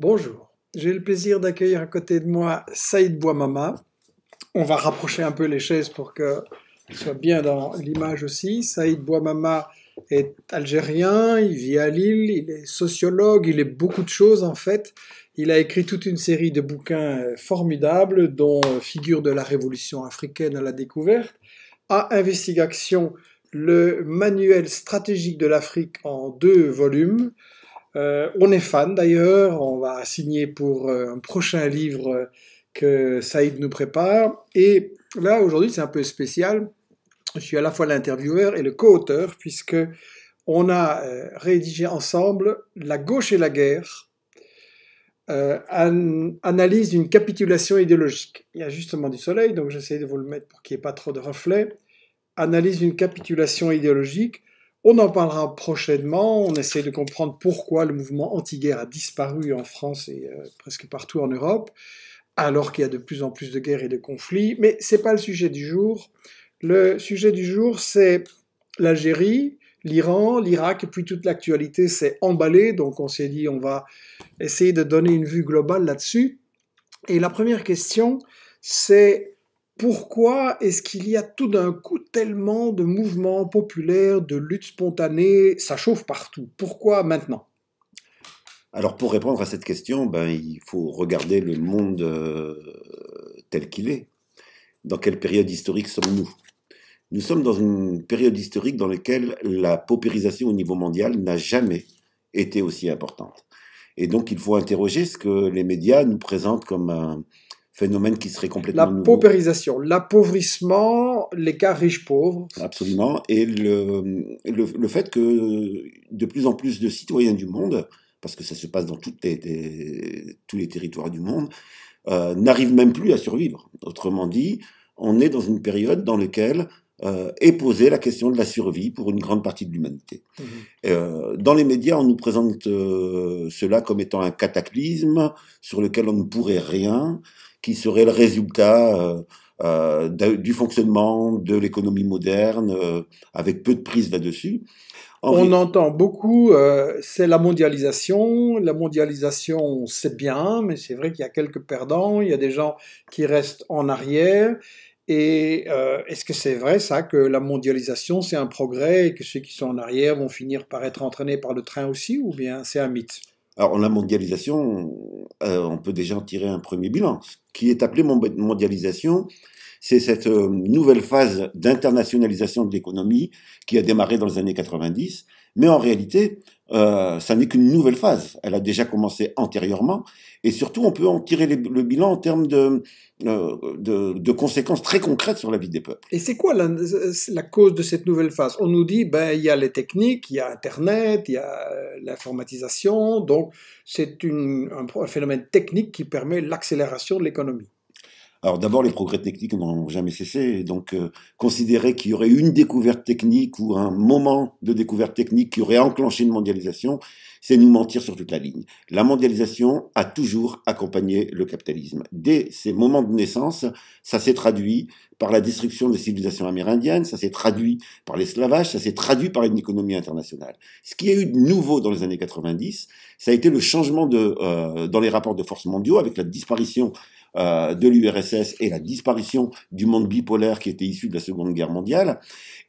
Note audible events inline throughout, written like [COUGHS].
Bonjour, j'ai le plaisir d'accueillir à côté de moi Saïd Bouamama. On va rapprocher un peu les chaises pour que soit bien dans l'image aussi. Saïd Bouamama est algérien, il vit à Lille, il est sociologue, il est beaucoup de choses en fait. Il a écrit toute une série de bouquins euh, formidables, dont euh, Figure de la Révolution africaine à la découverte, à Investigation, le manuel stratégique de l'Afrique en deux volumes, euh, on est fan d'ailleurs, on va signer pour euh, un prochain livre que Saïd nous prépare. Et là, aujourd'hui, c'est un peu spécial. Je suis à la fois l'intervieweur et le co-auteur, puisque on a euh, rédigé ensemble La gauche et la guerre, analyse d'une capitulation idéologique. Il y a justement du soleil, donc j'essaie de vous le mettre pour qu'il n'y ait pas trop de reflets. Analyse d'une capitulation idéologique. On en parlera prochainement. On essaie de comprendre pourquoi le mouvement anti-guerre a disparu en France et euh, presque partout en Europe, alors qu'il y a de plus en plus de guerres et de conflits. Mais ce n'est pas le sujet du jour. Le sujet du jour, c'est l'Algérie, l'Iran, l'Irak, et puis toute l'actualité s'est emballée. Donc on s'est dit, on va essayer de donner une vue globale là-dessus. Et la première question, c'est pourquoi est-ce qu'il y a tout d'un coup tellement de mouvements populaires, de luttes spontanées Ça chauffe partout. Pourquoi maintenant Alors pour répondre à cette question, ben, il faut regarder le monde euh, tel qu'il est. Dans quelle période historique sommes-nous Nous sommes dans une période historique dans laquelle la paupérisation au niveau mondial n'a jamais été aussi importante. Et donc il faut interroger ce que les médias nous présentent comme un, phénomène qui serait complètement La paupérisation, l'appauvrissement, l'écart riches-pauvres. Absolument, et le, le, fait que de plus en plus de citoyens du monde, parce que ça se passe dans toutes tous les territoires du monde, euh, n'arrivent même plus à survivre. Autrement dit, on est dans une période dans laquelle euh, et poser la question de la survie pour une grande partie de l'humanité. Mmh. Euh, dans les médias, on nous présente euh, cela comme étant un cataclysme sur lequel on ne pourrait rien, qui serait le résultat du fonctionnement de l'économie moderne, avec peu de prise là-dessus. On entend beaucoup, c'est la mondialisation. La mondialisation, c'est bien, mais c'est vrai qu'il y a quelques perdants, il y a des gens qui restent en arrière. Et euh, est-ce que c'est vrai ça que la mondialisation c'est un progrès et que ceux qui sont en arrière vont finir par être entraînés par le train aussi ou bien c'est un mythe Alors la mondialisation, euh, on peut déjà en tirer un premier bilan. Ce qui est appelé mondialisation, c'est cette euh, nouvelle phase d'internationalisation de l'économie qui a démarré dans les années 90, mais en réalité euh, ça n'est qu'une nouvelle phase. Elle a déjà commencé antérieurement. Et surtout, on peut en tirer le bilan en termes euh, de, de, conséquences très concrètes sur la vie des peuples. Et c'est quoi la, cause de cette nouvelle phase On nous dit, ben, il y a les techniques, il y a Internet, il y a euh, l'informatisation. Donc, c'est un phénomène technique qui permet l'accélération de l'économie. Alors d'abord, les progrès techniques n'ont jamais cessé, donc euh, considérer qu'il y aurait une découverte technique ou un moment de découverte technique qui aurait enclenché une mondialisation, c'est nous mentir sur toute la ligne. La mondialisation a toujours accompagné le capitalisme. Dès ses moments de naissance, ça s'est traduit par la destruction des civilisations amérindiennes, ça s'est traduit par l'esclavage, ça s'est traduit par une économie internationale. Ce qui a eu de nouveau dans les années 90, ça a été le changement de, euh, dans les rapports de forces mondiaux avec la disparition euh, de l'URSS et la disparition du monde bipolaire qui était issu de la Seconde Guerre mondiale.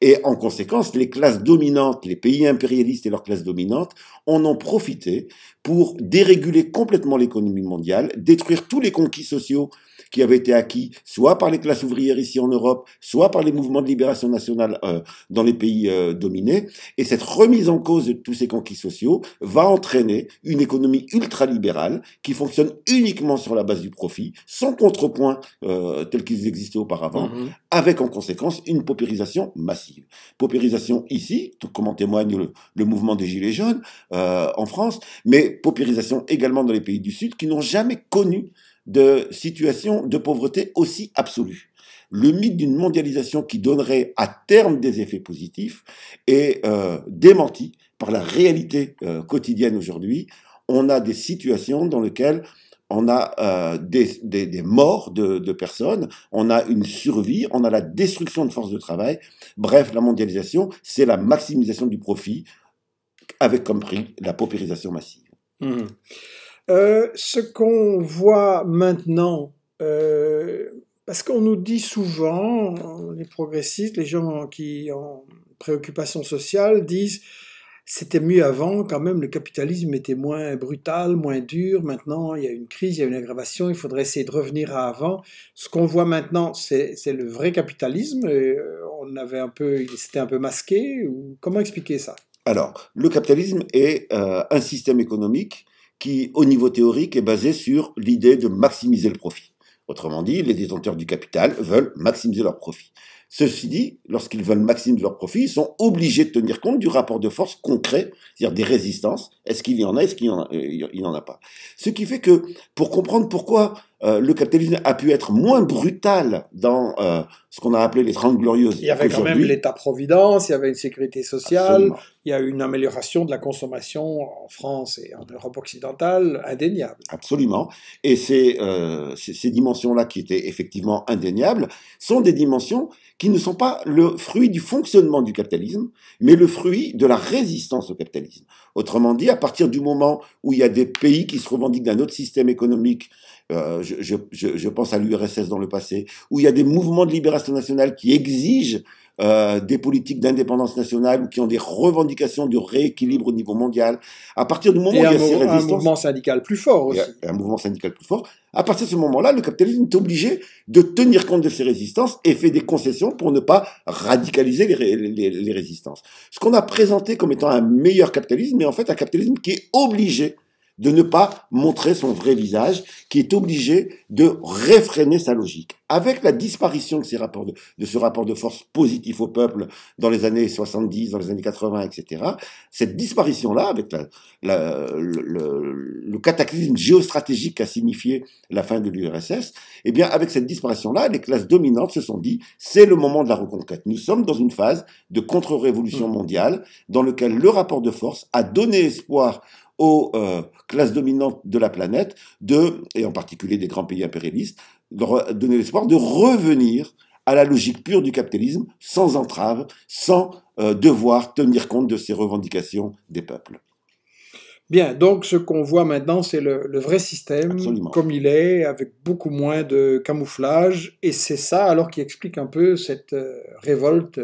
Et en conséquence, les classes dominantes, les pays impérialistes et leurs classes dominantes, en ont profité pour déréguler complètement l'économie mondiale, détruire tous les conquis sociaux qui avaient été acquis soit par les classes ouvrières ici en Europe, soit par les mouvements de libération nationale euh, dans les pays euh, dominés. Et cette remise en cause de tous ces conquis sociaux va entraîner une économie ultralibérale qui fonctionne uniquement sur la base du profit, sans contrepoint euh, tel qu'ils existaient auparavant, mhm. avec en conséquence une paupérisation massive. Paupérisation ici, comme en témoigne le, mouvement des Gilets jaunes en France, mais paupérisation également dans les pays du Sud qui n'ont jamais connu de situations de pauvreté aussi absolue. Le mythe d'une mondialisation qui donnerait à terme des effets positifs est euh, démenti par la réalité euh, quotidienne aujourd'hui. On a des situations dans lesquelles on a euh, des, morts de, personnes, on a une survie, on a la destruction de forces de travail. Bref, la mondialisation, c'est la maximisation du profit avec comme prix la paupérisation massive. Mmh. Euh, ce qu'on voit maintenant, euh, parce qu'on nous dit souvent, les progressistes, les gens qui ont préoccupation sociale disent c'était mieux avant, quand même le capitalisme était moins brutal, moins dur, maintenant il y a une crise, il y a une aggravation, il faudrait essayer de revenir à avant. Ce qu'on voit maintenant, c'est le vrai capitalisme, Et euh, on avait un peu, c'était un peu masqué, comment expliquer ça Alors, le capitalisme est un système économique qui, au niveau théorique, est basé sur l'idée de maximiser le profit. Autrement dit, les détenteurs du capital veulent maximiser leur profit. Ceci dit, lorsqu'ils veulent maximiser leur profit, ils sont obligés de tenir compte du rapport de force concret, c'est-à-dire des résistances. Est-ce qu'il y en a Est-ce qu'il n'y euh, en, a pas Ce qui fait que, pour comprendre pourquoi euh, le capitalisme a pu être moins brutal dans euh, ce qu'on a appelé les 30 glorieuses. Il y avait quand même l'État-providence, il y avait une sécurité sociale, il y a eu une amélioration de la consommation en France et en Europe occidentale indéniable. Absolument. Et euh, ces dimensions-là qui étaient effectivement indéniables sont des dimensions qui ne sont pas le fruit du fonctionnement du capitalisme, mais le fruit de la résistance au capitalisme. Autrement dit, à partir du moment où il y a des pays qui se revendiquent d'un autre système économique, euh, je, je, pense à l'URSS dans le passé, où il y a des mouvements de libération nationale qui exigent euh, des politiques d'indépendance nationale ou qui ont des revendications de rééquilibre au niveau mondial. À partir du moment où il y a ces résistances, un mouvement syndical plus fort aussi. un mouvement syndical plus fort. À partir de ce moment-là, le capitalisme est obligé de tenir compte de ces résistances et fait des concessions pour ne pas radicaliser les, les résistances. Ce qu'on a présenté comme étant un meilleur capitalisme, mais en fait un capitalisme qui est obligé de ne pas montrer son vrai visage, qui est obligé de réfréner sa logique. Avec la disparition de, ces rapports de, ce rapport de force positif au peuple dans les années 70, dans les années 80, etc., cette disparition-là, avec le, cataclysme géostratégique qu'a signifié la fin de l'URSS, eh bien, avec cette disparition-là, les classes dominantes se sont dit, c'est le moment de la reconquête. Nous sommes dans une phase de contre-révolution mmh. mondiale, dans laquelle le rapport de force a donné espoir aux euh, classes dominantes de la planète, de, et en particulier des grands pays impérialistes, de donner l'espoir de revenir à la logique pure du capitalisme, sans entrave, sans euh, devoir tenir compte de ces revendications des peuples. Bien, donc ce qu'on voit maintenant, c'est le, vrai système, comme il est, avec beaucoup moins de camouflage, et c'est ça alors qui explique un peu cette euh, révolte.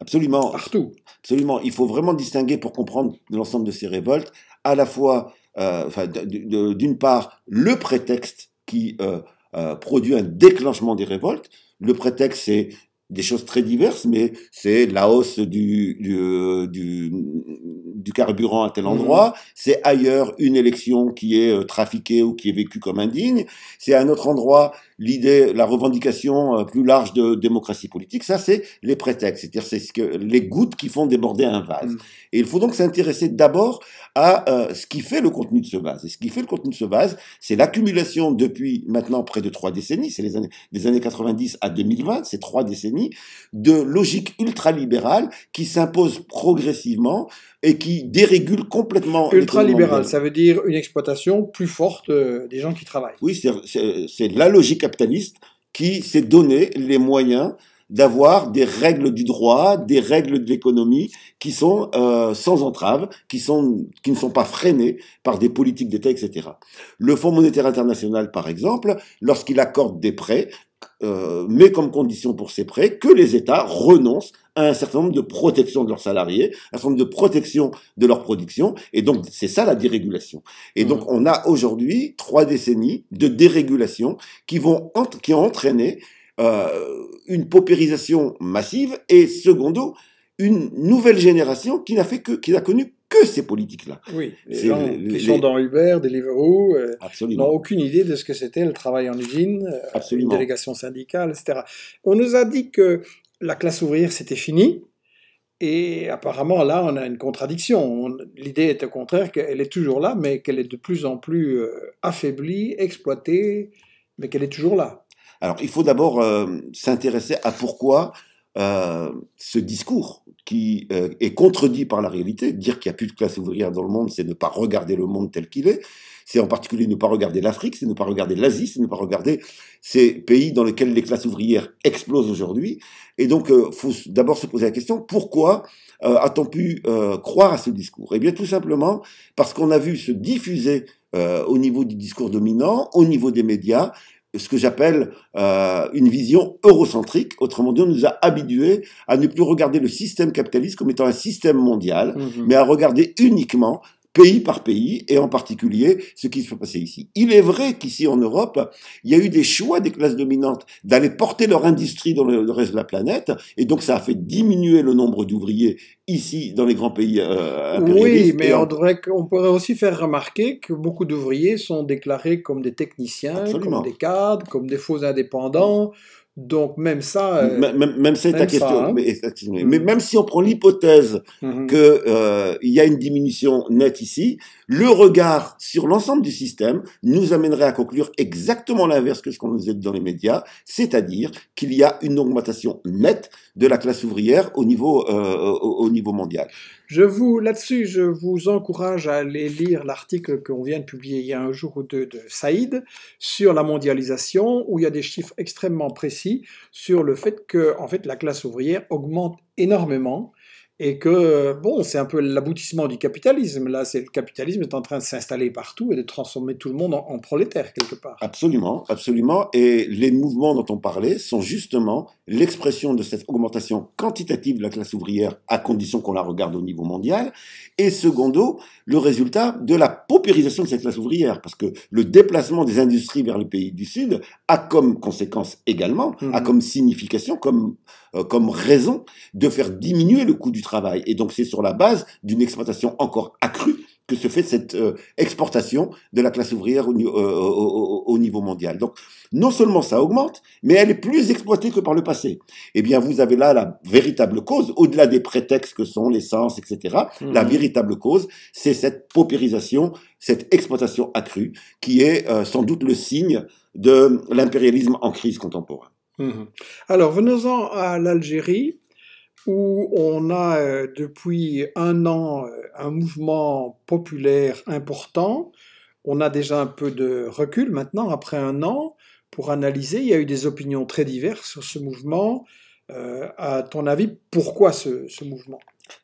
Absolument. Partout. Absolument. Il faut vraiment distinguer pour comprendre l'ensemble de ces révoltes à la fois, euh, d'une part, le prétexte qui euh, euh, produit un déclenchement des révoltes. Le prétexte, c'est des choses très diverses, mais c'est la hausse du, du, euh, du, carburant à tel mmh. endroit, c'est ailleurs une élection qui est euh, trafiquée ou qui est vécue comme indigne, c'est à un autre endroit l'idée, la revendication euh, plus large de démocratie politique, ça c'est les prétextes, c'est-à-dire c'est ce que, les gouttes qui font déborder un vase. Mmh. Et il faut donc s'intéresser d'abord à ce qui fait le contenu de ce vase. Et ce qui fait le contenu de ce vase, c'est l'accumulation depuis maintenant près de trois décennies, c'est les années, des années 90 à 2020, c'est trois décennies de logique ultralibérale qui s'impose progressivement et qui dérégule complètement. Ultralibérale, ça veut dire une exploitation plus forte euh, des gens qui travaillent. Oui, c'est la logique capitaliste qui s'est donné les moyens d'avoir des règles du droit, des règles de l'économie qui sont euh, sans entrave, qui, qui ne sont pas freinées par des politiques d'État, etc. Le Fonds monétaire international, par exemple, lorsqu'il accorde des prêts, euh, mais comme condition pour ces prêts que les États renoncent à un certain nombre de protections de leurs salariés, un certain nombre de protections de leur production. Et donc, c'est ça la dérégulation. Et donc, mmh. on a aujourd'hui trois décennies de dérégulation qui, vont qui ont entraîné euh, une paupérisation massive et secondo, une nouvelle génération qui n'a fait que, qui n'a connu que ces politiques-là. Oui, les gens qui sont dans Uber, Deliveroo, euh, n'ont aucune idée de ce que c'était le travail en usine, euh, une délégation syndicale, etc. On nous a dit que la classe ouvrière, c'était fini. Et apparemment, là, on a une contradiction. L'idée est au contraire qu'elle est toujours là, mais qu'elle est de plus en plus euh, affaiblie, exploitée, mais qu'elle est toujours là. Alors, il faut d'abord s'intéresser à pourquoi euh, ce discours qui euh, est contredit par la réalité, dire qu'il n'y a plus de classe ouvrière dans le monde, c'est ne pas regarder le monde tel qu'il est, c'est en particulier ne pas regarder l'Afrique, c'est ne pas regarder l'Asie, c'est ne pas regarder ces pays dans lesquels les classes ouvrières explosent aujourd'hui. Et donc, il euh, faut d'abord se poser la question, pourquoi a-t-on pu croire à ce discours Eh bien, tout simplement parce qu'on a vu se diffuser au niveau du discours dominant, au niveau des médias, ce que j'appelle euh, une vision eurocentrique. Autrement dit, on nous a habitués à ne plus regarder le système capitaliste comme étant un système mondial, mhm. mais à regarder uniquement pays par pays, et en particulier ce qui se passait ici. Il est vrai qu'ici en Europe, il y a eu des choix des classes dominantes d'aller porter leur industrie dans le reste de la planète, et donc ça a fait diminuer le nombre d'ouvriers ici dans les grands pays euh, Oui, mais on, pourrait aussi faire remarquer que beaucoup d'ouvriers sont déclarés comme des techniciens, comme des cadres, comme des faux indépendants, donc même ça... Euh, même, même c'est ta question. Hein. Mm-hmm. mais, même si on prend l'hypothèse mm-hmm. qu'il euh, y a une diminution nette ici, le regard sur l'ensemble du système nous amènerait à conclure exactement l'inverse que ce qu'on nous dit dans les médias, c'est-à-dire qu'il y a une augmentation nette de la classe ouvrière euh, au niveau, mondial. Je vous, là-dessus, je vous encourage à aller lire l'article qu'on vient de publier il y a un jour ou deux de Saïd sur la mondialisation, où il y a des chiffres extrêmement précis sur le fait que, en fait, la classe ouvrière augmente énormément et que, bon, c'est un peu l'aboutissement du capitalisme. Là, c'est le capitalisme est en train de s'installer partout et de transformer tout le monde en, prolétaire, quelque part. Absolument, absolument. Et les mouvements dont on parlait sont justement l'expression de cette augmentation quantitative de la classe ouvrière, à condition qu'on la regarde au niveau mondial, et secondo, le résultat de la paupérisation de cette classe ouvrière, parce que le déplacement des industries vers les pays du Sud a comme conséquence également, a mhm. comme signification, comme euh, comme raison de faire diminuer le coût du travail. Et donc c'est sur la base d'une exploitation encore accrue que se fait cette euh, exportation de la classe ouvrière euh, au, niveau mondial. Donc, non seulement ça augmente, mais elle est plus exploitée que par le passé. Eh bien, vous avez là la véritable cause, au-delà des prétextes que sont l'essence, etc. Mmh. La véritable cause, c'est cette paupérisation, cette exploitation accrue, qui est sans doute le signe de l'impérialisme en crise contemporaine. Mhm. Alors, venons-en à l'Algérie, où on a euh, depuis un an euh, un mouvement populaire important. On a déjà un peu de recul maintenant, après un an, pour analyser. Il y a eu des opinions très diverses sur ce mouvement. Euh, à ton avis, pourquoi ce mouvement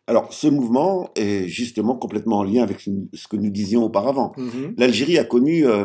alors, ce mouvement est justement complètement en lien avec ce que nous disions auparavant. Mm-hmm. L'Algérie a connu euh,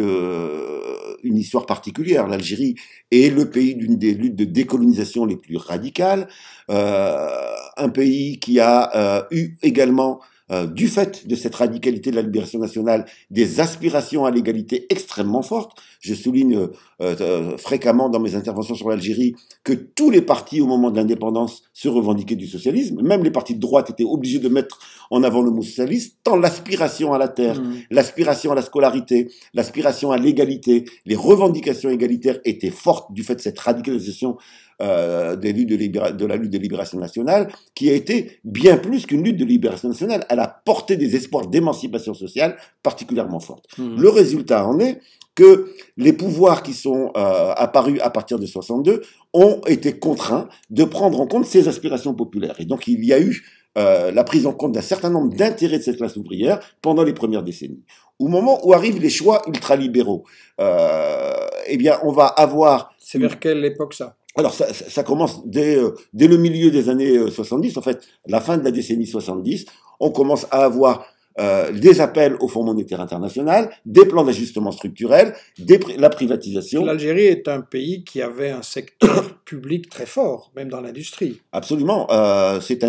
euh, une, histoire particulière. L'Algérie est le pays d'une des luttes de décolonisation les plus radicales, euh, un pays qui a eu également euh, du fait de cette radicalité de la libération nationale, des aspirations à l'égalité extrêmement fortes. Je souligne euh, euh, fréquemment dans mes interventions sur l'Algérie que tous les partis au moment de l'indépendance se revendiquaient du socialisme. Même les partis de droite étaient obligés de mettre en avant le mot socialiste, tant l'aspiration à la terre, mmh. l'aspiration à la scolarité, l'aspiration à l'égalité, les revendications égalitaires étaient fortes du fait de cette radicalisation euh, de, la lutte de libération nationale, qui a été bien plus qu'une lutte de libération nationale. Elle a porté des espoirs d'émancipation sociale particulièrement fortes. Mmh. Le résultat en est que les pouvoirs qui sont euh, apparus à partir de 62 ont été contraints de prendre en compte ces aspirations populaires. Et donc il y a eu euh, la prise en compte d'un certain nombre d'intérêts de cette classe ouvrière pendant les premières décennies. Au moment où arrivent les choix ultralibéraux, euh, eh bien, on va avoir. C'est vers quelle époque ça alors, ça, commence dès, euh, dès, le milieu des années 70, euh, en fait, la fin de la décennie 70, on commence à avoir euh, des appels au Fonds monétaire international, des plans d'ajustement structurel, la privatisation. L'Algérie est un pays qui avait un secteur [COUGHS] public très fort, même dans l'industrie. Absolument. c'est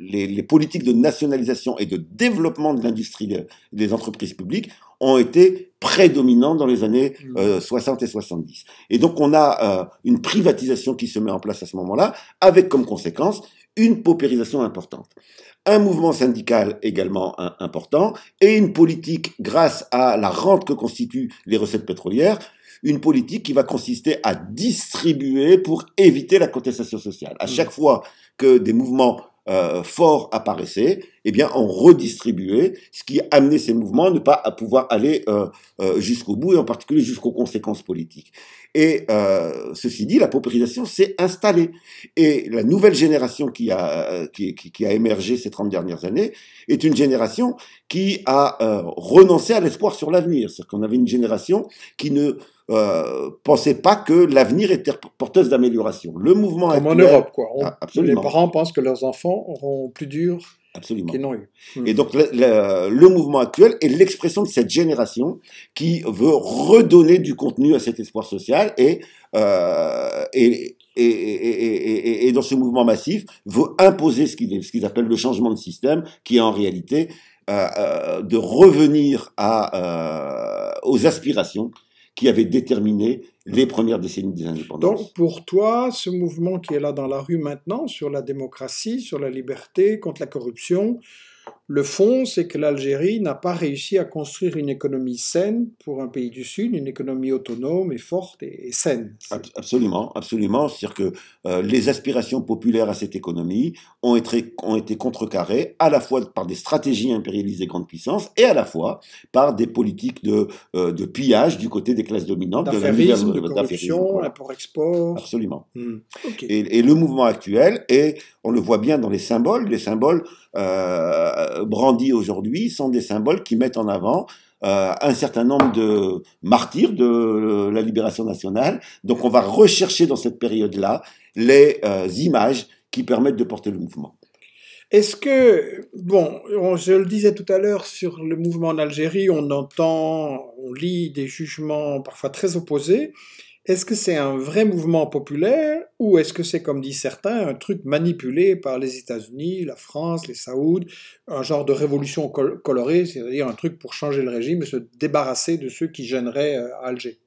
les, politiques de nationalisation et de développement de l'industrie des entreprises publiques ont été prédominants dans les années 60 mmh. euh, et 70. Et donc on a euh, une privatisation qui se met en place à ce moment-là, avec comme conséquence une paupérisation importante. Un mouvement syndical également important, et une politique, grâce à la rente que constituent les recettes pétrolières, une politique qui va consister à distribuer pour éviter la contestation sociale. À mmh. chaque fois que des mouvements euh, fort apparaissait, apparaissaient, eh bien, on redistribuait, ce qui amenait ces mouvements à ne pas pouvoir aller euh, euh, jusqu'au bout, et en particulier jusqu'aux conséquences politiques. Et ceci dit, la paupérisation s'est installée. Et la nouvelle génération qui a, qui, qui, a émergé ces 30 dernières années est une génération qui a renoncé à l'espoir sur l'avenir. C'est-à-dire qu'on avait une génération qui ne euh, pensez pas que l'avenir était porteuse d'amélioration. Le mouvement Comme en Europe, quoi. Ah, les parents pensent que leurs enfants auront plus dur qu'ils n'ont eu. Et hmm. donc, le, mouvement actuel est l'expression de cette génération qui veut redonner du contenu à cet espoir social et, euh, et, et, et, et, dans ce mouvement massif, veut imposer ce qu'ils appellent le changement de système, qui est en réalité euh, de revenir à, aux aspirations qui avait déterminé mmh. les premières décennies des indépendances. Donc pour toi, ce mouvement qui est là dans la rue maintenant, sur la démocratie, sur la liberté, contre la corruption, le fond, c'est que l'Algérie n'a pas réussi à construire une économie saine pour un pays du Sud, une économie autonome et forte et, saine. Absolument, absolument. C'est-à-dire que euh, les aspirations populaires à cette économie ont été, ont été contrecarrées à la fois par des stratégies impérialisées grandes puissances et à la fois par des politiques de, euh, de pillage du côté des classes dominantes, de la de, corruption, pour export Absolument. Hmm. Et, et, le mouvement actuel est on le voit bien dans les symboles. Les symboles euh, brandis aujourd'hui sont des symboles qui mettent en avant euh, un certain nombre de martyrs de euh, la libération nationale. Donc on va rechercher dans cette période-là les images qui permettent de porter le mouvement. Est-ce que, bon, je le disais tout à l'heure sur le mouvement en Algérie, on entend, on lit des jugements parfois très opposés. Est-ce que c'est un vrai mouvement populaire ou est-ce que c'est, comme disent certains, un truc manipulé par les États-Unis, la France, les Saouds, un genre de révolution colorée, c'est-à-dire un truc pour changer le régime et se débarrasser de ceux qui gêneraient euh, Alger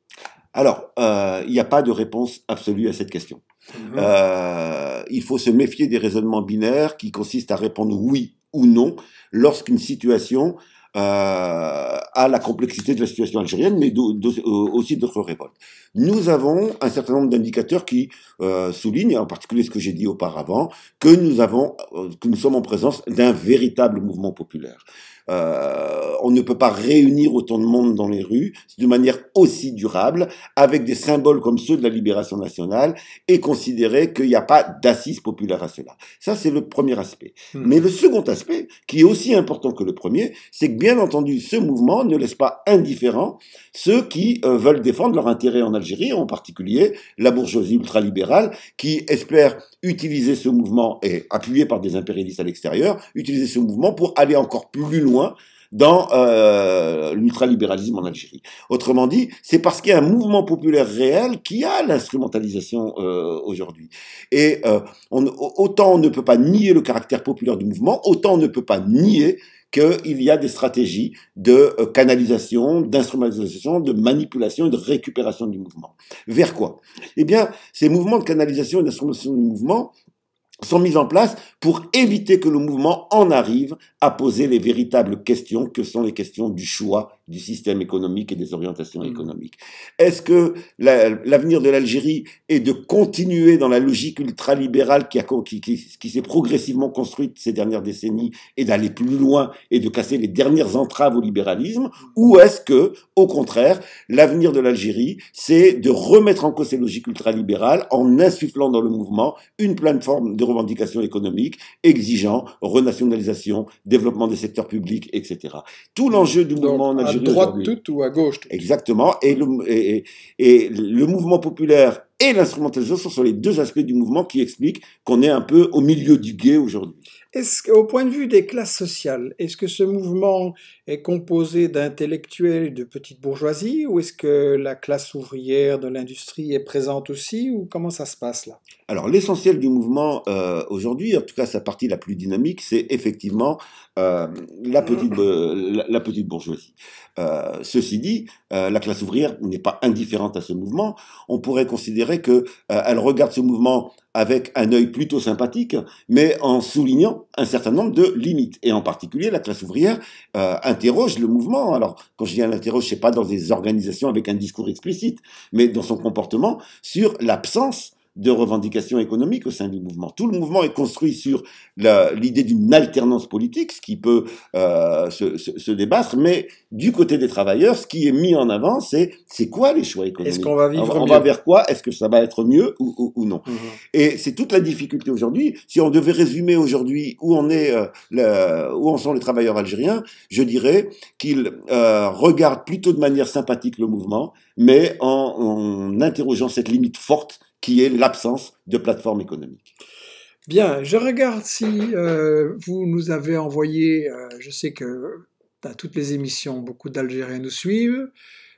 Alors, euh, il n'y a pas de réponse absolue à cette question. Mhm. Euh, il faut se méfier des raisonnements binaires qui consistent à répondre oui ou non lorsqu'une situation euh, à la complexité de la situation algérienne, mais euh, aussi d'autres révoltes. Nous avons un certain nombre d'indicateurs qui euh, soulignent, en particulier ce que j'ai dit auparavant, que nous avons, euh, que nous sommes en présence d'un véritable mouvement populaire. Euh, on ne peut pas réunir autant de monde dans les rues de manière aussi durable, avec des symboles comme ceux de la libération nationale, et considérer qu'il n'y a pas d'assises populaire à cela. Ça, c'est le premier aspect. Hmm. Mais le second aspect, qui est aussi important que le premier, c'est que bien entendu, ce mouvement ne laisse pas indifférent ceux qui euh, veulent défendre leur intérêt en Algérie, en particulier la bourgeoisie ultralibérale, qui espère utiliser ce mouvement, et appuyé par des impérialistes à l'extérieur, utiliser ce mouvement pour aller encore plus loin dans euh, l'ultralibéralisme en Algérie. Autrement dit, c'est parce qu'il y a un mouvement populaire réel qui a l'instrumentalisation euh, aujourd'hui. Et euh, autant on ne peut pas nier le caractère populaire du mouvement, autant on ne peut pas nier qu'il y a des stratégies de euh, canalisation, d'instrumentalisation, de manipulation et de récupération du mouvement. Vers quoi Eh bien, ces mouvements de canalisation et d'instrumentalisation du mouvement, sont mises en place pour éviter que le mouvement en arrive à poser les véritables questions que sont les questions du choix du système économique et des orientations mmh. économiques. Est-ce que l'avenir de l'Algérie est de continuer dans la logique ultralibérale qui, qui, qui s'est progressivement construite ces dernières décennies et d'aller plus loin et de casser les dernières entraves au libéralisme mmh. Ou est-ce que, au contraire, l'avenir de l'Algérie, c'est de remettre en cause ces logiques ultralibérales en insufflant dans le mouvement une plateforme de revendications économiques exigeant renationalisation, développement des secteurs publics, etc. Tout mmh. l'enjeu du mouvement en Algérie droite toute ou à gauche Exactement. Et le, et, et le mouvement populaire et l'instrumentalisation ce sont les deux aspects du mouvement qui expliquent qu'on est un peu au milieu du guet aujourd'hui. au point de vue des classes sociales, est-ce que ce mouvement est composé d'intellectuels de petites bourgeoisie ou est-ce que la classe ouvrière de l'industrie est présente aussi ou comment ça se passe là Alors l'essentiel du mouvement euh, aujourd'hui, en tout cas sa partie la plus dynamique, c'est effectivement euh, la, petite, la, la, petite bourgeoisie. Euh, ceci dit, la classe ouvrière n'est pas indifférente à ce mouvement. On pourrait considérer vrai qu'elle euh, regarde ce mouvement avec un œil plutôt sympathique, mais en soulignant un certain nombre de limites. Et en particulier, la classe ouvrière euh, interroge le mouvement. Alors, quand je dis elle interroge, c'est pas dans des organisations avec un discours explicite, mais dans son comportement sur l'absence de revendications économiques au sein du mouvement. Tout le mouvement est construit sur l'idée d'une alternance politique, ce qui peut euh, se, se, débattre, mais du côté des travailleurs, ce qui est mis en avant, c'est c'est quoi les choix économiques Est-ce qu'on va vivre on, on va vers quoi Est-ce que ça va être mieux ou, non mhm. Et c'est toute la difficulté aujourd'hui. Si on devait résumer aujourd'hui où on est, euh, où en sont les travailleurs algériens, je dirais qu'ils euh, regardent plutôt de manière sympathique le mouvement, mais en interrogeant cette limite forte qui est l'absence de plateforme économique. Bien, je regarde si euh, vous nous avez envoyé, euh, je sais que dans toutes les émissions, beaucoup d'Algériens nous suivent.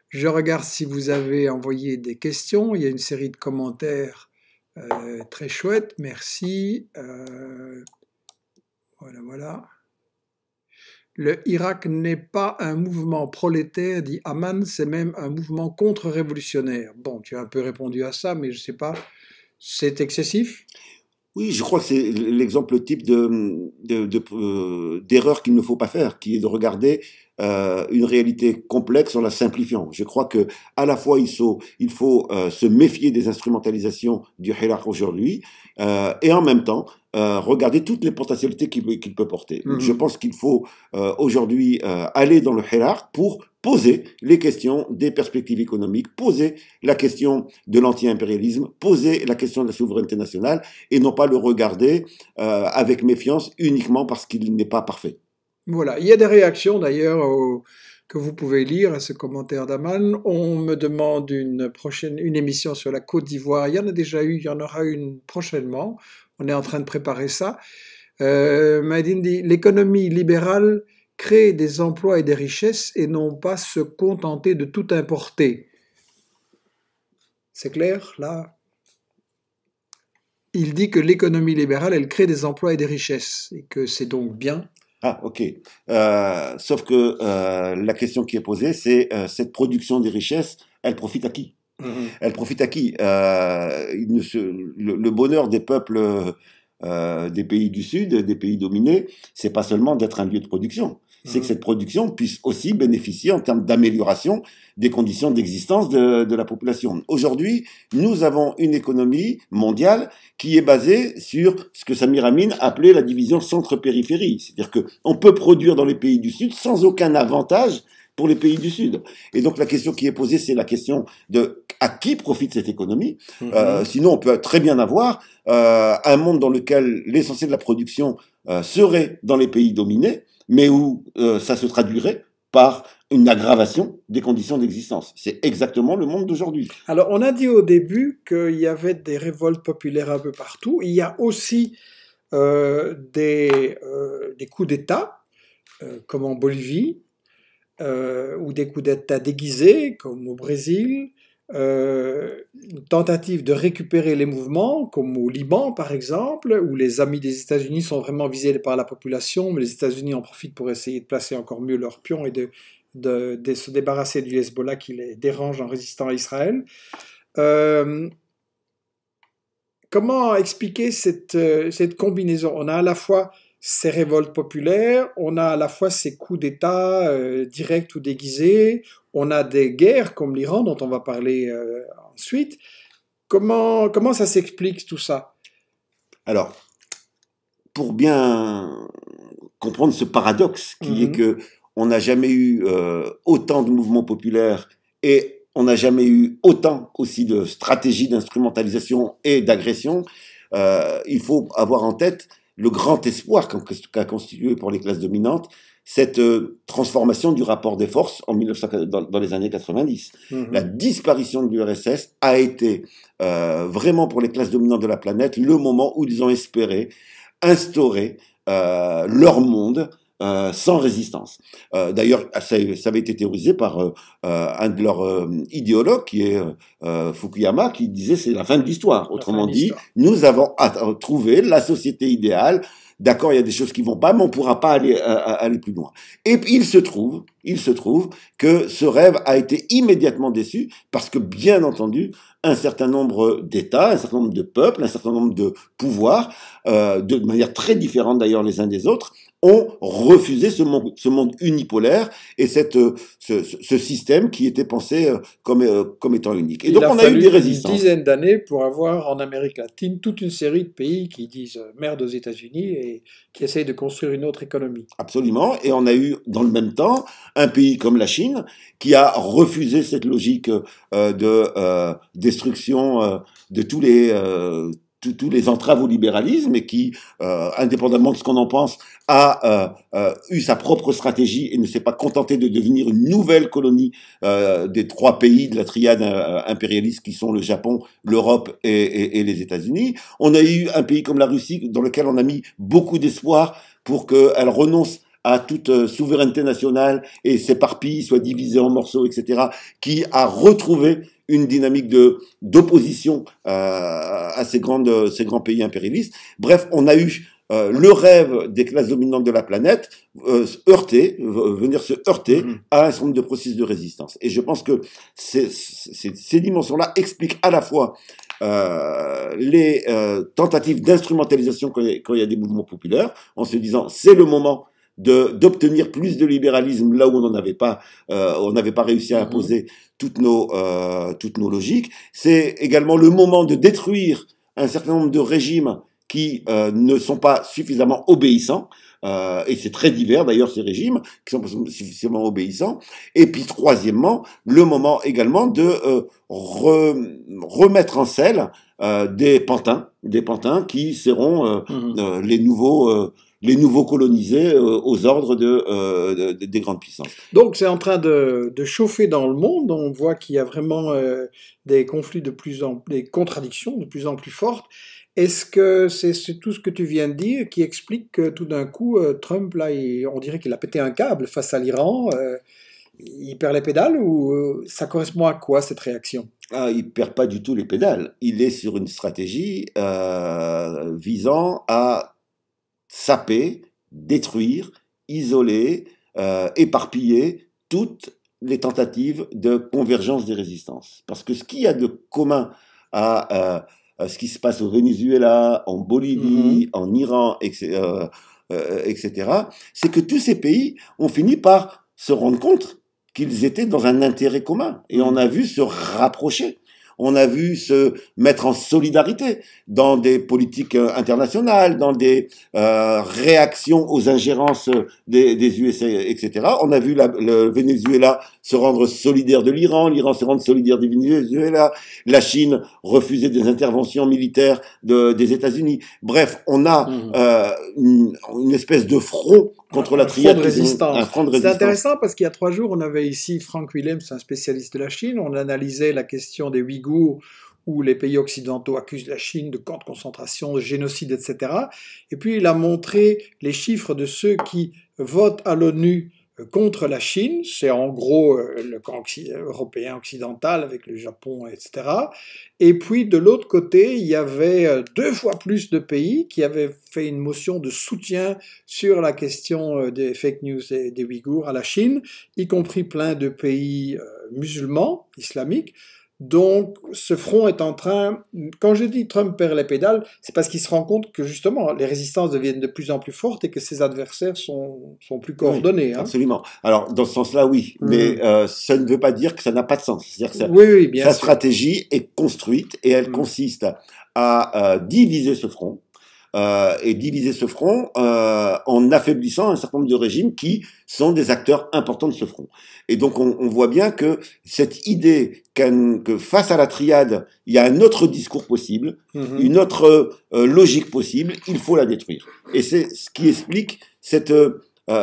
Je regarde si vous avez envoyé des questions. Il y a une série de commentaires euh, très chouettes. Merci. voilà, voilà. Le Irak n'est pas un mouvement prolétaire, dit Aman, c'est même un mouvement contre-révolutionnaire. Bon, tu as un peu répondu à ça, mais je ne sais pas, c'est excessif Oui, je crois que c'est l'exemple type euh, d'erreur de, qu'il ne faut pas faire, qui est de regarder euh, une réalité complexe en la simplifiant. Je crois que à la fois il faut, il faut euh, se méfier des instrumentalisations du Hirak aujourd'hui euh, et en même temps euh, regarder toutes les potentialités qu'il peut porter. Je mhm. pense qu'il faut aujourd'hui aller dans le Hirak pour poser les questions des perspectives économiques, poser la question de l'anti-impérialisme, poser la question de la souveraineté nationale et non pas le regarder avec méfiance uniquement parce qu'il n'est pas parfait. Voilà, il y a des réactions d'ailleurs que vous pouvez lire à ce commentaire d'Aman. On me demande une prochaine une émission sur la Côte d'Ivoire. Il y en a déjà eu, il y en aura une prochainement. On est en train de préparer ça. Euh, Maïdine dit l'économie libérale crée des emplois et des richesses et non pas se contenter de tout importer. C'est clair là il dit que l'économie libérale, elle crée des emplois et des richesses, et que c'est donc bien ah, ok. Euh, sauf que euh, la question qui est posée, c'est euh, cette production des richesses, elle profite à qui mm-hmm. Elle profite à qui le, le, bonheur des peuples des pays du Sud, des pays dominés, c'est pas seulement d'être un lieu de production c'est que mm. cette production puisse aussi bénéficier en termes d'amélioration des conditions d'existence de, la population. Aujourd'hui, nous avons une économie mondiale qui est basée sur ce que Samir Amin appelait la division centre-périphérie. C'est-à-dire qu'on peut produire dans les pays du Sud sans aucun avantage pour les pays du Sud. Et donc la question qui est posée, c'est la question de à qui profite cette économie. Mm-hmm. Euh, sinon, on peut très bien avoir euh, un monde dans lequel l'essentiel de la production euh, serait dans les pays dominés mais où euh, ça se traduirait par une aggravation des conditions d'existence. C'est exactement le monde d'aujourd'hui. Alors, on a dit au début qu'il y avait des révoltes populaires un peu partout. Il y a aussi euh, euh, des, coups d'État, comme en Bolivie, ou des coups d'État déguisés, comme au Brésil, euh, une tentative de récupérer les mouvements, comme au Liban par exemple, où les amis des États-Unis sont vraiment visés par la population, mais les États-Unis en profitent pour essayer de placer encore mieux leurs pions et de, se débarrasser du Hezbollah qui les dérange en résistant à Israël. Euh, comment expliquer cette, euh, cette combinaison On a à la fois ces révoltes populaires, on a à la fois ces coups d'État euh, directs ou déguisés, on a des guerres comme l'Iran dont on va parler euh, ensuite. Comment, comment ça s'explique tout ça Alors, pour bien comprendre ce paradoxe qui est mhm. que on n'a jamais eu euh, autant de mouvements populaires et on n'a jamais eu autant aussi de stratégies d'instrumentalisation et d'agression, il faut avoir en tête le grand espoir qu'a constitué pour les classes dominantes cette euh, transformation du rapport des forces en dans, les années 90. Mhm. La disparition de l'URSS a été euh, vraiment pour les classes dominantes de la planète le moment où ils ont espéré instaurer euh, leur monde euh, sans résistance. Euh, D'ailleurs, ça, ça, avait été théorisé par euh, euh un de leurs euh, idéologues, qui est Fukuyama, qui disait c'est la fin de l'histoire. Autrement dit, nous avons trouvé la société idéale. D'accord, il y a des choses qui vont pas, mais on pourra pas aller, aller plus loin. Et il se trouve, il se trouve que ce rêve a été immédiatement déçu parce que, bien entendu, un certain nombre d'États, un certain nombre de peuples, un certain nombre de pouvoirs, euh, de manière très différente d'ailleurs les uns des autres, ont refusé ce monde, ce monde unipolaire et cette, euh, ce, système qui était pensé euh, comme, euh, comme étant unique. Et donc on a eu des résistances. Une dizaine d'années pour avoir en Amérique latine toute une série de pays qui disent merde aux États-Unis et qui essayent de construire une autre économie. Absolument. Et on a eu dans le même temps un pays comme la Chine qui a refusé cette logique de destruction de tous les tous les entraves au libéralisme et qui, euh, indépendamment de ce qu'on en pense, a euh, euh, eu sa propre stratégie et ne s'est pas contenté de devenir une nouvelle colonie des trois pays de la triade impérialiste qui sont le Japon, l'Europe et, et les États-Unis. On a eu un pays comme la Russie dans lequel on a mis beaucoup d'espoir pour qu'elle renonce à toute souveraineté nationale et s'éparpille, soit divisée en morceaux, etc., qui a retrouvé une dynamique de d'opposition euh, à ces grandes ces grands pays impérialistes. Bref, on a eu euh, le rêve des classes dominantes de la planète euh, heurter, venir se heurter mmh. à un certain nombre de processus de résistance. Et je pense que ces, ces, ces dimensions-là expliquent à la fois les tentatives d'instrumentalisation quand il y a des mouvements populaires, en se disant c'est le moment d'obtenir plus de libéralisme là où on n'en avait pas, euh, on n'avait pas réussi à mhm. imposer toutes nos, euh, toutes nos logiques. C'est également le moment de détruire un certain nombre de régimes qui euh, ne sont pas suffisamment obéissants. et c'est très divers d'ailleurs ces régimes qui sont suffisamment obéissants. Et puis troisièmement, le moment également de remettre en selle des pantins, des pantins qui seront mhm. les nouveaux les nouveaux colonisés euh, aux ordres euh, des grandes puissances. Donc c'est en train de, chauffer dans le monde. On voit qu'il y a vraiment euh, des conflits de plus en plus, des contradictions de plus en plus fortes. Est-ce que c'est tout ce que tu viens de dire qui explique que tout d'un coup Trump là, on dirait qu'il a pété un câble face à l'Iran il perd les pédales ou ça correspond à quoi cette réaction ah, Il ne perd pas du tout les pédales. Il est sur une stratégie visant à saper, détruire, isoler, euh, éparpiller toutes les tentatives de convergence des résistances. Parce que ce qu'il y a de commun à, euh, ce qui se passe au Venezuela, en Bolivie, mm-hmm. en Iran, etc., euh, etc. c'est que tous ces pays ont fini par se rendre compte qu'ils étaient dans un intérêt commun. Et on mm. a vu se rapprocher on a vu se mettre en solidarité dans des politiques euh, internationales, dans des euh, réactions aux ingérences des, USA, etc. On a vu le Venezuela se rendre solidaire de l'Iran, l'Iran se rendre solidaire du Venezuela, la Chine refuser des interventions militaires des États-Unis. Bref, on a mmh. euh, une, espèce de front contre un, la triade. C'est intéressant parce qu'il y a trois jours, on avait ici Frank Willems, un spécialiste de la Chine, on analysait la question des huit où les pays occidentaux accusent la Chine de camps de concentration, de génocide, etc. Et puis il a montré les chiffres de ceux qui votent à l'ONU euh, contre la Chine, c'est en gros euh, le camp européen occidental avec le Japon, etc. Et puis de l'autre côté, il y avait euh, deux fois plus de pays qui avaient fait une motion de soutien sur la question des fake news et des Ouïghours à la Chine, y compris plein de pays musulmans, islamiques, donc, ce front est en train. Quand je dis Trump perd les pédales, c'est parce qu'il se rend compte que justement, les résistances deviennent de plus en plus fortes et que ses adversaires sont, sont plus coordonnés. Hein. Absolument. Alors, dans ce sens-là, oui. Mm. Mais euh, ça ne veut pas dire que ça n'a pas de sens. C'est-à-dire que sa stratégie est construite et elle mm. consiste à euh, diviser ce front euh, et diviser ce front euh, en affaiblissant un certain nombre de régimes qui sont des acteurs importants de ce front. Et donc on, voit bien que cette idée que face à la triade, il y a un autre discours possible, mhm. une autre euh, logique possible, il faut la détruire. Et c'est ce qui explique cette...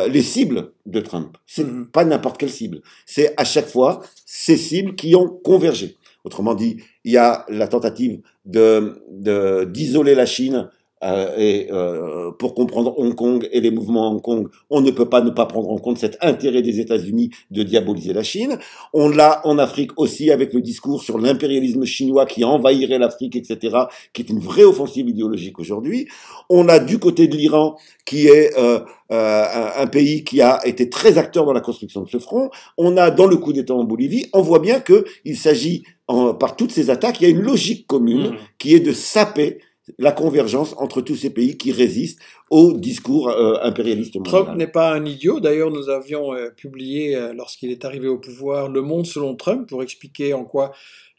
les cibles de Trump. C'est n'est mhm. pas n'importe quelle cible. C'est à chaque fois ces cibles qui ont convergé. Autrement dit, il y a la tentative de d'isoler la Chine euh, et euh, pour comprendre Hong Kong et les mouvements Hong Kong, on ne peut pas ne pas prendre en compte cet intérêt des États-Unis de diaboliser la Chine. On l'a en Afrique aussi avec le discours sur l'impérialisme chinois qui envahirait l'Afrique, etc., qui est une vraie offensive idéologique aujourd'hui. On a du côté de l'Iran qui est euh, un, pays qui a été très acteur dans la construction de ce front. On a dans le coup d'État en Bolivie, on voit bien que il s'agit par toutes ces attaques, il y a une logique commune mmh. qui est de saper la convergence entre tous ces pays qui résistent au discours euh, impérialiste mondial. Trump n'est pas un idiot. D'ailleurs, nous avions euh, publié, euh, lorsqu'il est arrivé au pouvoir, Le Monde selon Trump pour expliquer en quoi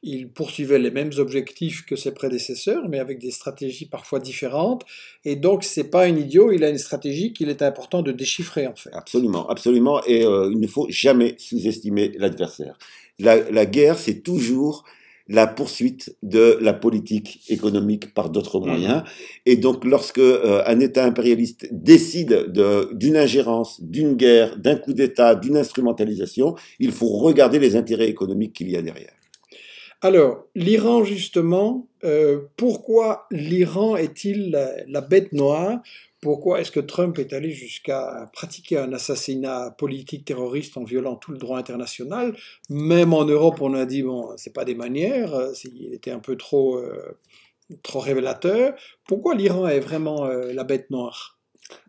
il poursuivait les mêmes objectifs que ses prédécesseurs, mais avec des stratégies parfois différentes. Et donc, ce n'est pas un idiot, il a une stratégie qu'il est important de déchiffrer, en fait. Absolument, absolument. Et il ne faut jamais sous-estimer l'adversaire. la guerre, c'est toujours la poursuite de la politique économique par d'autres mmh. moyens. Et donc, lorsque euh, un État impérialiste décide d'une ingérence, d'une guerre, d'un coup d'État, d'une instrumentalisation, il faut regarder les intérêts économiques qu'il y a derrière. Alors, l'Iran, justement, euh, pourquoi l'Iran est-il la, bête noire Pourquoi est-ce que Trump est allé jusqu'à pratiquer un assassinat politique terroriste en violant tout le droit international Même en Europe, on a dit, bon, c'est pas des manières, euh, il était un peu trop, euh, trop révélateur. Pourquoi l'Iran est vraiment la bête noire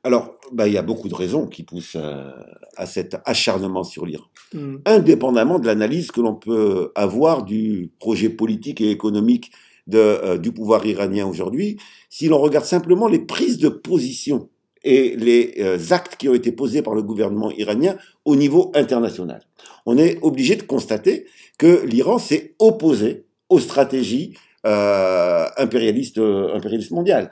alors, bah, il y a beaucoup de raisons qui poussent euh, à, cet acharnement sur l'Iran, mmh. indépendamment de l'analyse que l'on peut avoir du projet politique et économique euh, du pouvoir iranien aujourd'hui. Si l'on regarde simplement les prises de position et les euh, actes qui ont été posés par le gouvernement iranien au niveau international, on est obligé de constater que l'Iran s'est opposé aux stratégies impérialistes mondiales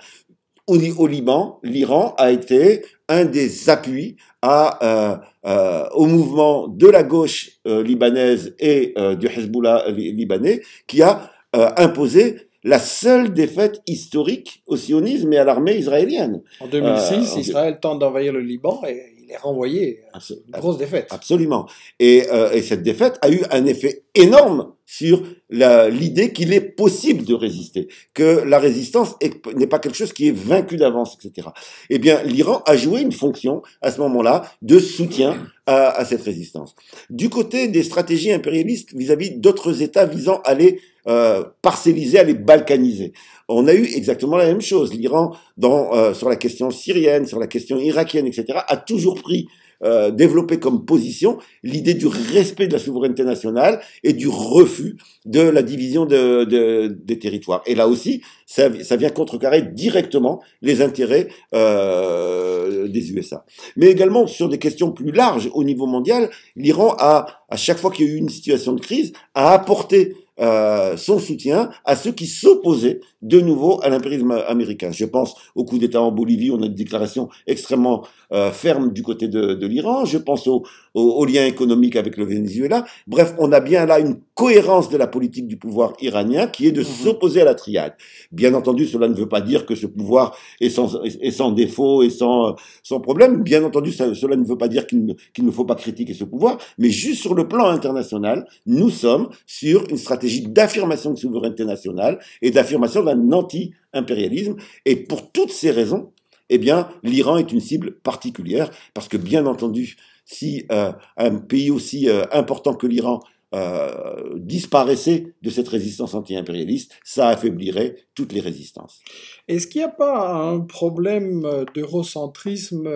au, Liban, l'Iran a été un des appuis à, euh, euh, au mouvement de la gauche euh, libanaise et du Hezbollah libanais qui a imposé la seule défaite historique au sionisme et à l'armée israélienne. En 2006, Israël tente d'envahir le Liban et il est renvoyé. une grosse défaite. Absolument. Et, et, cette défaite a eu un effet énorme sur l'idée qu'il est possible de résister, que la résistance n'est pas quelque chose qui est vaincu d'avance, etc. Eh bien, l'Iran a joué une fonction à ce moment-là de soutien à, cette résistance. Du côté des stratégies impérialistes vis-à-vis d'autres États visant à les euh, parcelliser, à les balkaniser. On a eu exactement la même chose. L'Iran, dans euh, sur la question syrienne, sur la question irakienne, etc., a toujours pris euh, développer comme position l'idée du respect de la souveraineté nationale et du refus de la division des territoires. Et là aussi, ça, vient contrecarrer directement les intérêts euh, des USA. Mais également sur des questions plus larges au niveau mondial, l'Iran a, à chaque fois qu'il y a eu une situation de crise, a apporté euh, son soutien à ceux qui s'opposaient de nouveau à l'impérialisme américain. Je pense au coup d'État en Bolivie, on a une déclaration extrêmement euh, ferme du côté de, de l'Iran. Je pense au, au lien économique avec le Venezuela. Bref, on a bien là une cohérence de la politique du pouvoir iranien qui est de mhm. s'opposer à la triade. Bien entendu, cela ne veut pas dire que ce pouvoir est sans, sans défaut et sans, problème. Bien entendu, cela ne veut pas dire qu'il ne, faut pas critiquer ce pouvoir. Mais juste sur le plan international, nous sommes sur une stratégie d'affirmation de souveraineté nationale et d'affirmation d'un anti-impérialisme. Et pour toutes ces raisons, eh bien, l'Iran est une cible particulière parce que, bien entendu, si euh, un pays aussi euh, important que l'Iran euh, disparaissait de cette résistance anti-impérialiste, ça affaiblirait toutes les résistances. Est-ce qu'il n'y a pas un problème d'eurocentrisme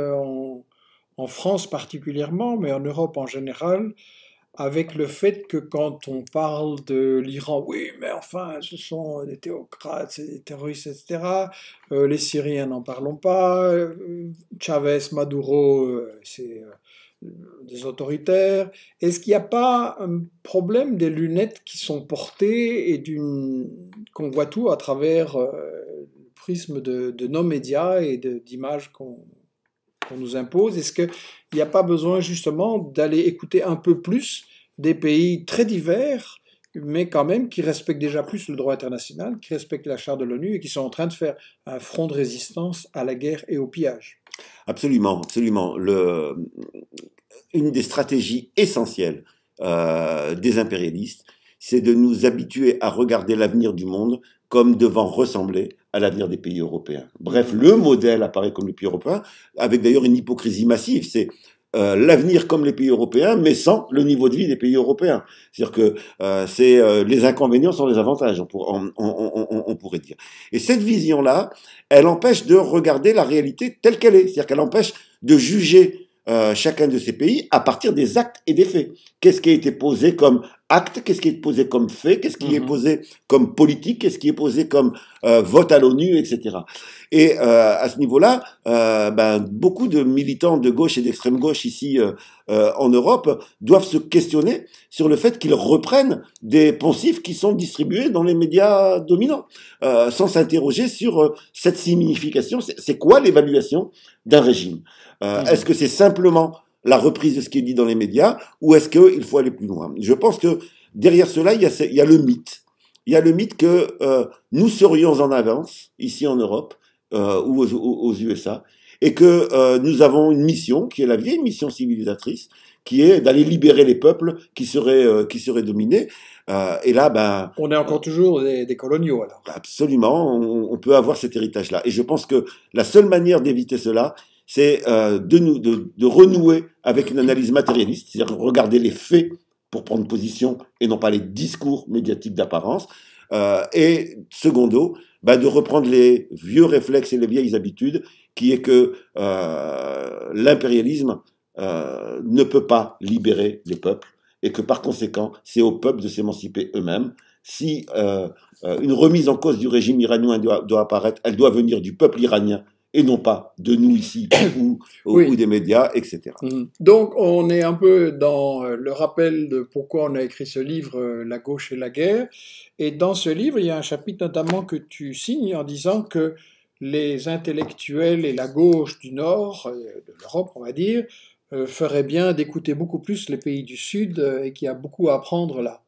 en, France particulièrement, mais en Europe en général avec le fait que quand on parle de l'Iran, oui, mais enfin, ce sont des théocrates, des terroristes, etc. les Syriens, n'en parlons pas. Chavez, Maduro, c'est des autoritaires Est-ce qu'il n'y a pas un problème des lunettes qui sont portées et qu'on voit tout à travers euh, le prisme de, nos médias et d'images qu'on nous impose Est-ce qu'il n'y a pas besoin justement d'aller écouter un peu plus des pays très divers mais quand même qui respectent déjà plus le droit international, qui respectent la charte de l'ONU et qui sont en train de faire un front de résistance à la guerre et au pillage. Absolument, absolument. une des stratégies essentielles euh, des impérialistes, c'est de nous habituer à regarder l'avenir du monde comme devant ressembler à l'avenir des pays européens. Bref, le modèle apparaît comme le pays européen, avec d'ailleurs une hypocrisie massive. C'est euh, l'avenir comme les pays européens, mais sans le niveau de vie des pays européens. C'est-à-dire que euh, c'est euh, les inconvénients sont les avantages, on, on pourrait dire. Et cette vision-là, elle empêche de regarder la réalité telle qu'elle est. C'est-à-dire qu'elle empêche de juger chacun de ces pays à partir des actes et des faits. Qu'est-ce qui a été posé comme acte, qu'est-ce qui est posé comme fait, qu'est-ce qui est mhm. posé comme politique, qu'est-ce qui est posé comme euh, vote à l'ONU, etc. Et euh, à ce niveau-là, euh, ben, beaucoup de militants de gauche et d'extrême gauche ici en Europe doivent se questionner sur le fait qu'ils reprennent des pensifs qui sont distribués dans les médias dominants, sans s'interroger sur cette signification. C'est quoi l'évaluation d'un régime mhm. Est-ce que c'est simplement la reprise de ce qui est dit dans les médias, ou est-ce qu'il faut aller plus loin Je pense que derrière cela, il y a, il le mythe. Il y a le mythe que euh, nous serions en avance, ici en Europe, euh, ou aux, USA, et que euh, nous avons une mission, qui est la vieille mission civilisatrice, qui est d'aller libérer les peuples qui seraient, qui seraient dominés. et là, ben, on est encore toujours des, coloniaux. Alors. Absolument, on peut avoir cet héritage-là. Et je pense que la seule manière d'éviter cela, c'est euh, de, renouer avec une analyse matérialiste, c'est-à-dire regarder les faits pour prendre position et non pas les discours médiatiques d'apparence. Euh, et secondo, bah, de reprendre les vieux réflexes et les vieilles habitudes, qui est que euh, l'impérialisme ne peut pas libérer les peuples et que par conséquent, c'est aux peuples de s'émanciper eux-mêmes. Si une remise en cause du régime iranien doit apparaître, elle doit venir du peuple iranien et non pas de nous ici [COUGHS] ou, au ou, des médias, etc. Mm. Donc on est un peu dans euh, le rappel de pourquoi on a écrit ce livre, euh, La gauche et la guerre. Et dans ce livre, il y a un chapitre notamment que tu signes en disant que les intellectuels et la gauche du Nord, euh, de l'Europe on va dire, feraient bien d'écouter beaucoup plus les pays du Sud et qu'il y a beaucoup à apprendre là.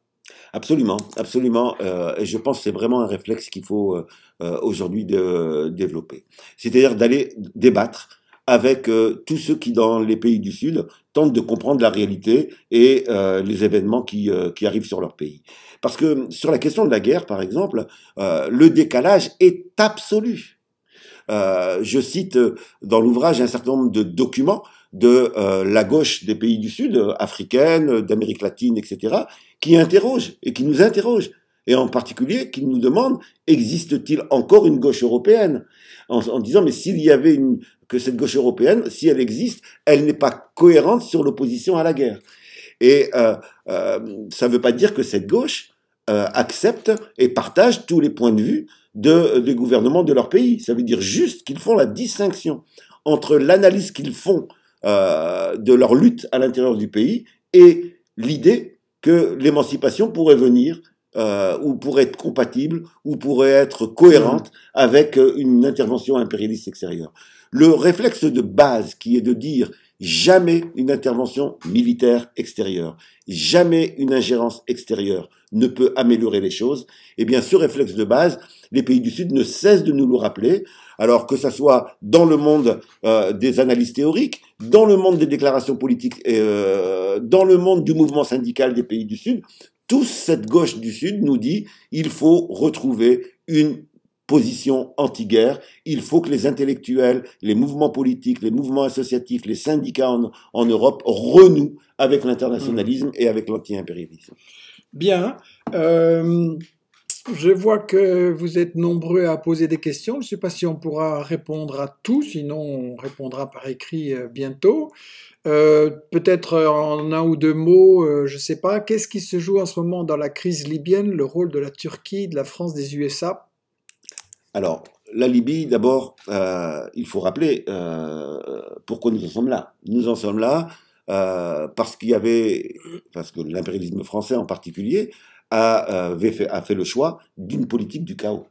Absolument, absolument. Euh, et je pense que c'est vraiment un réflexe qu'il faut euh, euh, aujourd'hui développer. C'est-à-dire d'aller débattre avec tous ceux qui, dans les pays du Sud, tentent de comprendre la réalité et les événements qui, arrivent sur leur pays. Parce que mm, sur la question de la guerre, par exemple, le décalage est absolu. je cite dans l'ouvrage un certain nombre de documents de euh, la gauche des pays du Sud, euh, africaine, euh, d'Amérique latine, etc., qui interroge et qui nous interroge. Et en particulier, qui nous demande, existe-t-il encore une gauche européenne en, disant, mais s'il y avait une, que cette gauche européenne, si elle existe, elle n'est pas cohérente sur l'opposition à la guerre. Et ça ne veut pas dire que cette gauche accepte et partage tous les points de vue de, des gouvernements de leur pays. Ça veut dire juste qu'ils font la distinction entre l'analyse qu'ils font euh, de leur lutte à l'intérieur du pays et l'idée que l'émancipation pourrait venir euh, ou pourrait être compatible ou pourrait être cohérente avec euh, une intervention impérialiste extérieure. Le réflexe de base qui est de dire Jamais une intervention militaire extérieure, jamais une ingérence extérieure ne peut améliorer les choses. Eh bien, ce réflexe de base, les pays du Sud ne cessent de nous le rappeler, alors que ce soit dans le monde euh, des analyses théoriques, dans le monde des déclarations politiques, euh, dans le monde du mouvement syndical des pays du Sud, toute cette gauche du Sud nous dit il faut retrouver une position anti-guerre. Il faut que les intellectuels, les mouvements politiques, les mouvements associatifs, les syndicats en, Europe renouent avec l'internationalisme mmh. et avec l'anti-impérialisme. Bien. Euh, je vois que vous êtes nombreux à poser des questions. Je ne sais pas si on pourra répondre à tout, sinon on répondra par écrit euh, bientôt. Euh, peut-être en un ou deux mots, je ne sais pas. Qu'est-ce qui se joue en ce moment dans la crise libyenne, le rôle de la Turquie, de la France, des USA alors, la Libye, d'abord, euh, il faut rappeler euh, pourquoi nous en sommes là. Nous en sommes là euh, parce qu'il y avait, parce que l'impérialisme français en particulier a, fait, le choix d'une politique du chaos.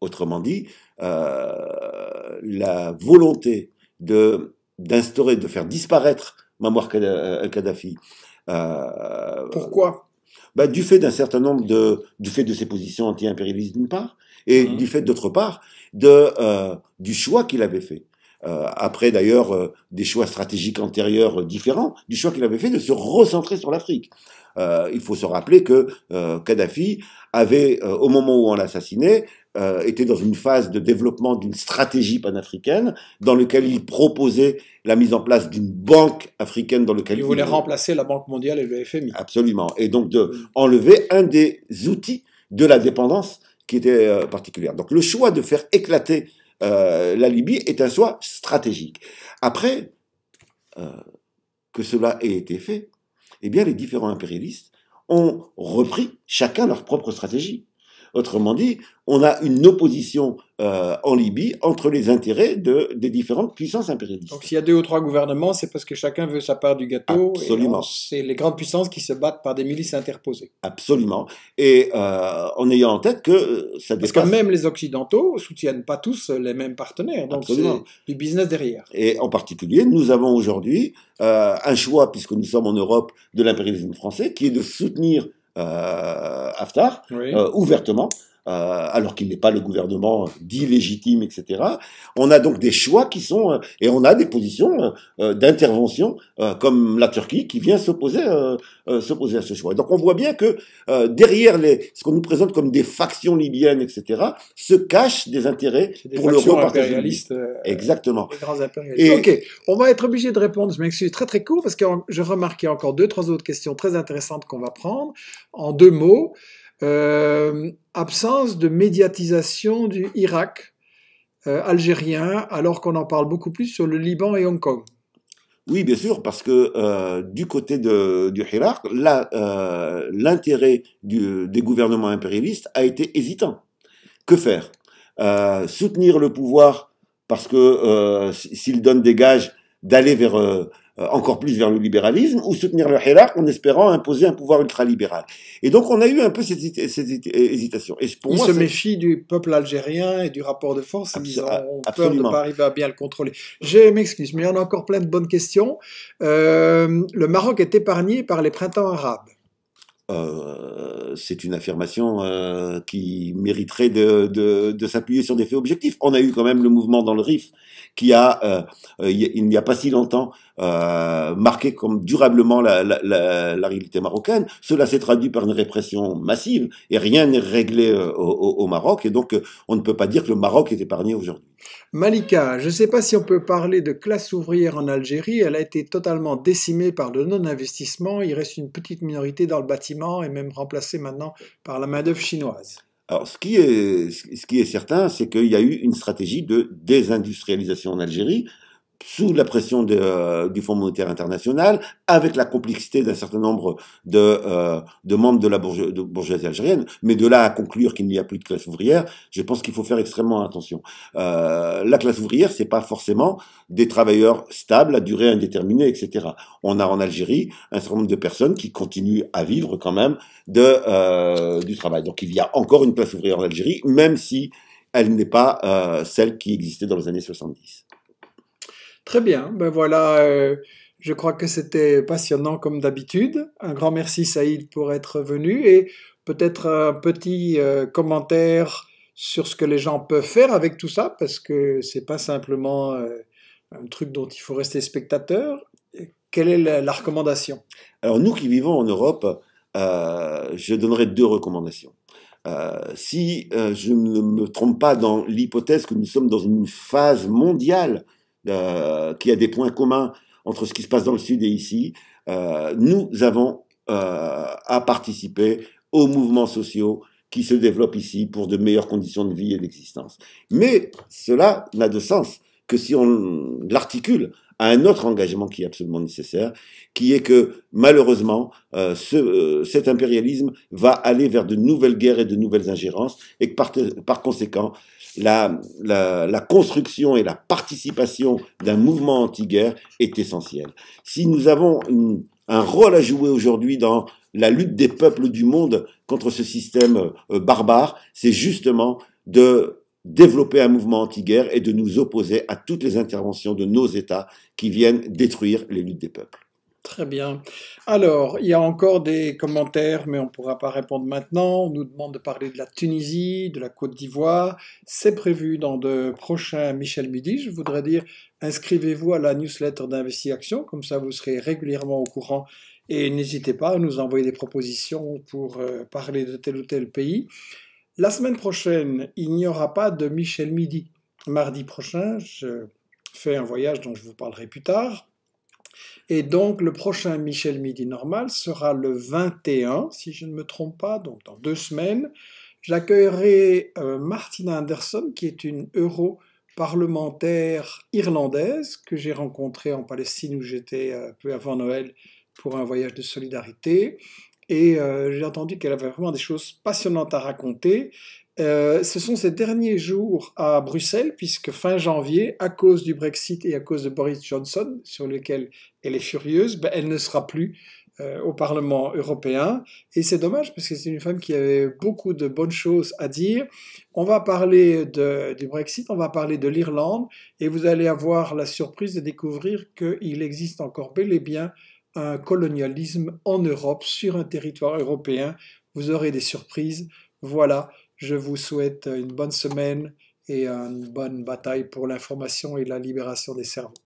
Autrement dit, la volonté d'instaurer, de faire disparaître Mamouar Kadhafi. Pourquoi bah, du fait d'un certain nombre de, du fait de ses positions anti-impérialistes d'une part, et mmh du fait d'autre part de, euh, du choix qu'il avait fait. Euh, après d'ailleurs euh, des choix stratégiques antérieurs différents, du choix qu'il avait fait de se recentrer sur l'Afrique. il faut se rappeler que Kadhafi avait, au moment où on l'assassinait, était dans une phase de développement d'une stratégie panafricaine dans laquelle il proposait la mise en place d'une banque africaine dans lequel il voulait remplacer la Banque mondiale et le FMI. Absolument. Et donc de mmh. enlever un des outils de la dépendance qui était euh, particulière. Donc le choix de faire éclater euh, la Libye est un choix stratégique. Après euh, que cela ait été fait, eh bien les différents impérialistes ont repris chacun leur propre stratégie. Autrement dit, on a une opposition euh, en Libye entre les intérêts de, des différentes puissances impérialistes. Donc s'il y a deux ou trois gouvernements, c'est parce que chacun veut sa part du gâteau. Absolument. C'est les grandes puissances qui se battent par des milices interposées. Absolument. Et euh, en ayant en tête que euh, ça dépasse... Parce que même les Occidentaux soutiennent pas tous les mêmes partenaires. Donc c'est du business derrière. Et en particulier, nous avons aujourd'hui un choix, puisque nous sommes en Europe, de l'impérialisme français, qui est de soutenir euh, Haftar, euh, ouvertement, euh, alors qu'il n'est pas le gouvernement dit légitime, etc. On a donc des choix qui sont, euh, et on a des positions euh, d'intervention, comme la Turquie, qui vient s'opposer à ce choix. Donc on voit bien que derrière les, ce qu'on nous présente comme des factions libyennes, etc., se cachent des intérêts pour le partagé Exactement. Et, ok, on va être obligé de répondre, je m'excuse, très très court, parce que je remarquais encore deux, trois autres questions très intéressantes qu'on va prendre en deux mots. Euh, absence de médiatisation du Irak euh, algérien, alors qu'on en parle beaucoup plus sur le Liban et Hong Kong. Oui, bien sûr, parce que euh, du côté du Irak, l'intérêt des gouvernements impérialistes a été hésitant. Que faire Soutenir le pouvoir parce que s'il donne des gages d'aller vers euh, encore plus vers le libéralisme, ou soutenir le Hirak en espérant imposer un pouvoir ultralibéral. Et donc on a eu un peu cette, hésitation. Et se méfie du peuple algérien et du rapport de force, ils ont ah, peur de ne pas arriver à bien le contrôler. Je m'excuse, mais il y en a encore plein de bonnes questions. Euh, le Maroc est épargné par les printemps arabes. Euh, c'est une affirmation qui mériterait de, s'appuyer sur des faits objectifs. On a eu quand même le mouvement dans le Rif qui a, il n'y a pas si longtemps, euh, marqué comme durablement la, réalité marocaine. Cela s'est traduit par une répression massive et rien n'est réglé euh, au, Maroc et donc euh, on ne peut pas dire que le Maroc est épargné aujourd'hui. Malika, je ne sais pas si on peut parler de classe ouvrière en Algérie. Elle a été totalement décimée par le non-investissement. Il reste une petite minorité dans le bâtiment et même remplacée maintenant par la main-d'œuvre chinoise. Alors, ce qui est, ce qui est certain, c'est qu'il y a eu une stratégie de désindustrialisation en Algérie sous la pression euh, du Fonds monétaire international, avec la complexité d'un certain nombre de, euh, membres de la bourgeoisie algérienne, mais de là à conclure qu'il n'y a plus de classe ouvrière, je pense qu'il faut faire extrêmement attention. Euh, la classe ouvrière, c'est pas forcément des travailleurs stables à durée indéterminée, etc. On a en Algérie un certain nombre de personnes qui continuent à vivre quand même de, du travail. Donc il y a encore une classe ouvrière en Algérie, même si elle n'est pas celle qui existait dans les années 70. Très bien, ben voilà, euh, je crois que c'était passionnant comme d'habitude. Un grand merci Saïd pour être venu et peut-être un petit euh, commentaire sur ce que les gens peuvent faire avec tout ça, parce que ce n'est pas simplement euh, un truc dont il faut rester spectateur. Quelle est la, recommandation Alors nous qui vivons en Europe, je donnerai deux recommandations. si je ne me trompe pas dans l'hypothèse que nous sommes dans une phase mondiale euh, a des points communs entre ce qui se passe dans le Sud et ici, euh, nous avons euh, à participer aux mouvements sociaux qui se développent ici pour de meilleures conditions de vie et d'existence. Mais cela n'a de sens que si on l'articule à un autre engagement qui est absolument nécessaire, qui est que malheureusement, euh, euh, cet impérialisme va aller vers de nouvelles guerres et de nouvelles ingérences, et que par, conséquent, la, construction et la participation d'un mouvement anti-guerre est essentielle. Si nous avons un rôle à jouer aujourd'hui dans la lutte des peuples du monde contre ce système euh, barbare, c'est justement de développer un mouvement anti-guerre et de nous opposer à toutes les interventions de nos États qui viennent détruire les luttes des peuples. Très bien. Alors, il y a encore des commentaires, mais on ne pourra pas répondre maintenant. On nous demande de parler de la Tunisie, de la Côte d'Ivoire. C'est prévu dans de prochains Michel Midi. Je voudrais dire, inscrivez-vous à la newsletter d'InvestiAction, comme ça vous serez régulièrement au courant. Et n'hésitez pas à nous envoyer des propositions pour euh, parler de tel ou tel pays. La semaine prochaine, il n'y aura pas de Michel Midi. Mardi prochain, je fais un voyage dont je vous parlerai plus tard. Et donc le prochain Michel Midi normal sera le 21, si je ne me trompe pas, donc dans deux semaines. J'accueillerai euh, Martina Anderson, qui est une euro-parlementaire irlandaise que j'ai rencontrée en Palestine où j'étais euh, peu avant Noël pour un voyage de solidarité et euh, j'ai entendu qu'elle avait vraiment des choses passionnantes à raconter. Euh, ce sont ses derniers jours à Bruxelles, puisque fin janvier, à cause du Brexit et à cause de Boris Johnson, sur lequel elle est furieuse, ben, elle ne sera plus euh, au Parlement européen. Et c'est dommage, parce que c'est une femme qui avait beaucoup de bonnes choses à dire. On va parler du Brexit, on va parler de l'Irlande, et vous allez avoir la surprise de découvrir qu'il existe encore bel et bien colonialisme en Europe, sur un territoire européen. Vous aurez des surprises. Voilà, je vous souhaite une bonne semaine et une bonne bataille pour l'information et la libération des cerveaux.